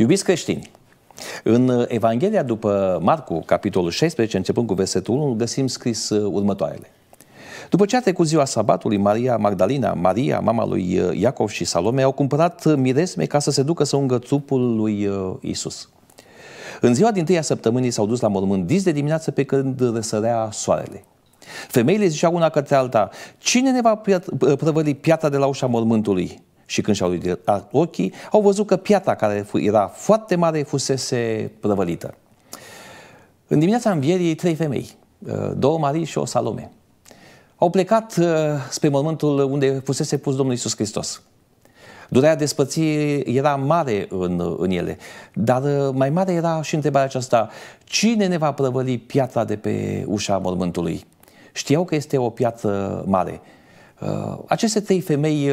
Iubiți creștini, în Evanghelia după Marcu, capitolul 16, începând cu versetul 1, găsim scris uh, următoarele. După ce a trecut ziua sabatului, Maria Magdalena, Maria, mama lui uh, Iacov și Salome, au cumpărat uh, miresme ca să se ducă să ungă trupul lui Isus. În ziua din tâia săptămânii s-au dus la mormânt dis de dimineață pe când răsărea soarele. Femeile ziceau una către alta, cine ne va prăvăli piatra de la ușa mormântului? Și când și-au ridicat ochii, au văzut că piatra care era foarte mare fusese prăvălită. În dimineața învierii, trei femei, uh, două Marii și o Salome, au plecat uh, spre mormântul unde fusese pus Domnul Isus Hristos. Durerea despărțirii era mare în, în ele, dar uh, mai mare era și întrebarea aceasta, cine ne va prăvăli piatra de pe ușa mormântului? Știau că este o piatră mare. Aceste trei femei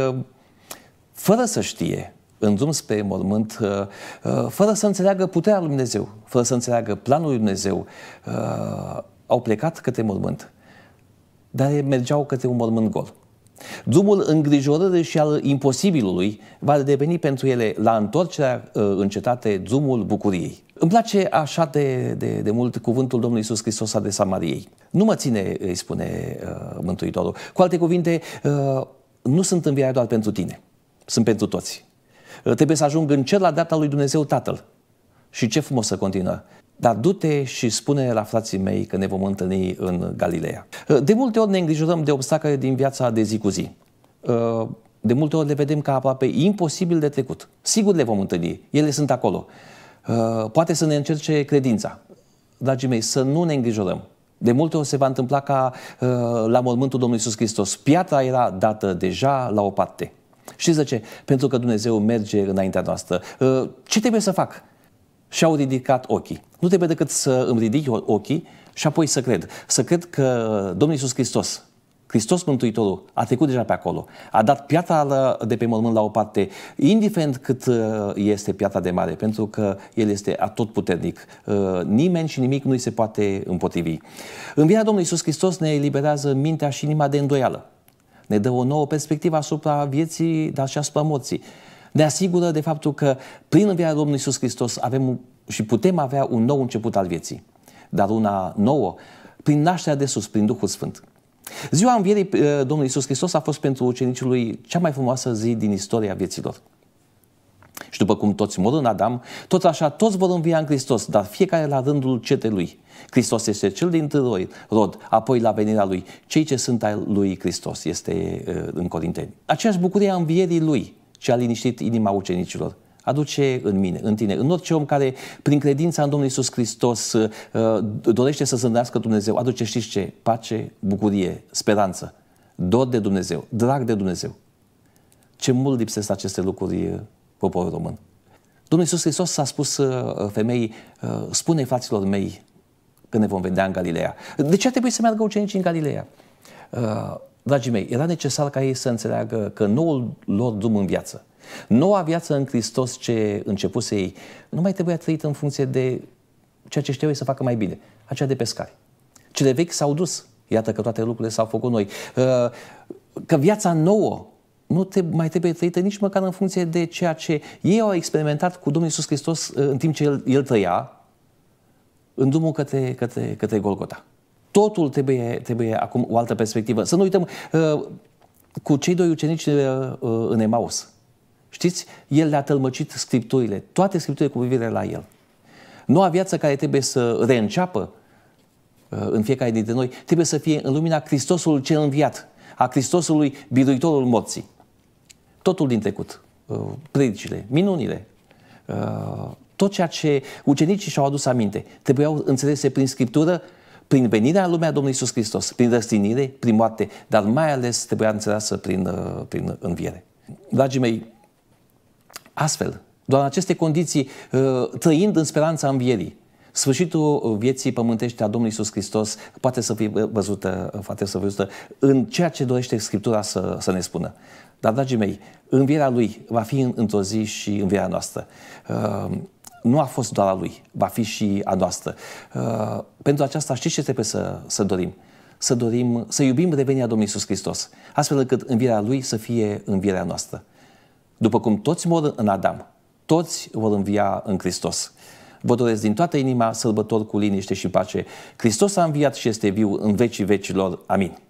fără să știe, îndrums pe mormânt, uh, uh, fără să înțeleagă puterea lui Dumnezeu, fără să înțeleagă planul lui Dumnezeu, uh, au plecat către mormânt. Dar mergeau către un mormânt gol. Drumul îngrijorării și al imposibilului va deveni pentru ele, la întorcerea în cetate, drumul bucuriei. Îmi place așa de, de, de mult cuvântul Domnului Iisus Hristos de Samariei. Nu mă ține, îi spune uh, Mântuitorul. Cu alte cuvinte, uh, nu sunt înviat doar pentru tine sunt pentru toți. Trebuie să ajung în cer la data lui Dumnezeu Tatăl. Și ce frumos să continuă. Dar du-te și spune la frații mei că ne vom întâlni în Galileea. De multe ori ne îngrijorăm de obstacole din viața de zi cu zi. De multe ori le vedem ca aproape imposibil de trecut. Sigur le vom întâlni, ele sunt acolo. Poate să ne încerce credința. Dragii mei, să nu ne îngrijorăm. De multe ori se va întâmpla ca la mormântul Domnului Iisus Hristos. Piatra era dată deja la o parte. Știți de ce? Pentru că Dumnezeu merge înaintea noastră. Uh, ce trebuie să fac? Și-au ridicat ochii. Nu trebuie decât să îmi ridic ochii și apoi să cred. Să cred că Domnul Iisus Hristos, Hristos Mântuitorul a trecut deja pe acolo, a dat piatra de pe mormânt la o parte, indiferent cât uh, este piatra de mare, pentru că El este atotputernic. Uh, nimeni și nimic nu îi se poate împotrivi. Învierea Domnului Iisus Hristos ne eliberează mintea și inima de îndoială ne dă o nouă perspectivă asupra vieții, dar și asupra morții. Ne asigură de faptul că prin învierea Domnului Iisus Hristos avem și putem avea un nou început al vieții, dar una nouă, prin nașterea de sus, prin Duhul Sfânt. Ziua învierii eh, Domnului Iisus Hristos a fost pentru ucenicii lui cea mai frumoasă zi din istoria vieților. Și după cum toți mor în Adam, tot așa toți vor învia în Hristos, dar fiecare la rândul cetelui. Hristos este cel din tâi rod, apoi la venirea lui. Cei ce sunt ai lui Hristos este în Corinteni. Aceeași bucurie a învierii lui, ce a liniștit inima ucenicilor aduce în mine, în tine, în orice om care prin credința în Domnul Isus Hristos dorește să zândească Dumnezeu, aduce știți ce? Pace, bucurie, speranță, dor de Dumnezeu, drag de Dumnezeu. Ce mult lipsesc aceste lucruri poporul român. Domnul Iisus Hristos a spus uh, femeii, uh, spune fraților mei că ne vom vedea în Galileea. De ce a trebuit să meargă ucenicii în Galileea? Uh, dragii mei, era necesar ca ei să înțeleagă că noul lor drum în viață, noua viață în Hristos ce începuse ei, nu mai trebuia trăit în funcție de ceea ce știau ei să facă mai bine, aceea de pescari. Cele vechi s-au dus, iată că toate lucrurile s-au făcut noi. Că viața nouă nu te, mai trebuie trăită nici măcar în funcție de ceea ce ei au experimentat cu Domnul Iisus Hristos uh, în timp ce El, el trăia, în drumul către, către, către Golgota. Totul trebuie, trebuie acum o altă perspectivă. Să nu uităm uh, cu cei doi ucenici uh, în Emaus. Știți? El le-a tălmăcit scripturile, toate scripturile cu privire la el. Noua viață care trebuie să reînceapă în fiecare dintre noi trebuie să fie în lumina Hristosului cel înviat, a Hristosului biruitorul morții totul din trecut, uh, predicile, minunile, uh, tot ceea ce ucenicii și-au adus aminte, trebuiau înțelese prin Scriptură, prin venirea lumea Domnului Isus Hristos, prin răstinire, prin moarte, dar mai ales trebuia înțeleasă prin, uh, prin înviere. Dragii mei, astfel, doar în aceste condiții, trăind în speranța învierii, Sfârșitul vieții pământești a Domnului Iisus Hristos poate să fie văzută, poate să fie văzută în ceea ce dorește Scriptura să, să ne spună. Dar, dragii mei, învierea Lui va fi într-o zi și învierea noastră. Uh, nu a fost doar a Lui, va fi și a noastră. Uh, pentru aceasta știți ce trebuie să, să dorim? Să dorim, să iubim revenirea Domnului Iisus Hristos, astfel încât învierea Lui să fie învierea noastră. După cum toți mor în Adam, toți vor învia în Hristos. Vă doresc din toată inima sărbători cu liniște și pace. Hristos a înviat și este viu în vecii vecilor. Amin.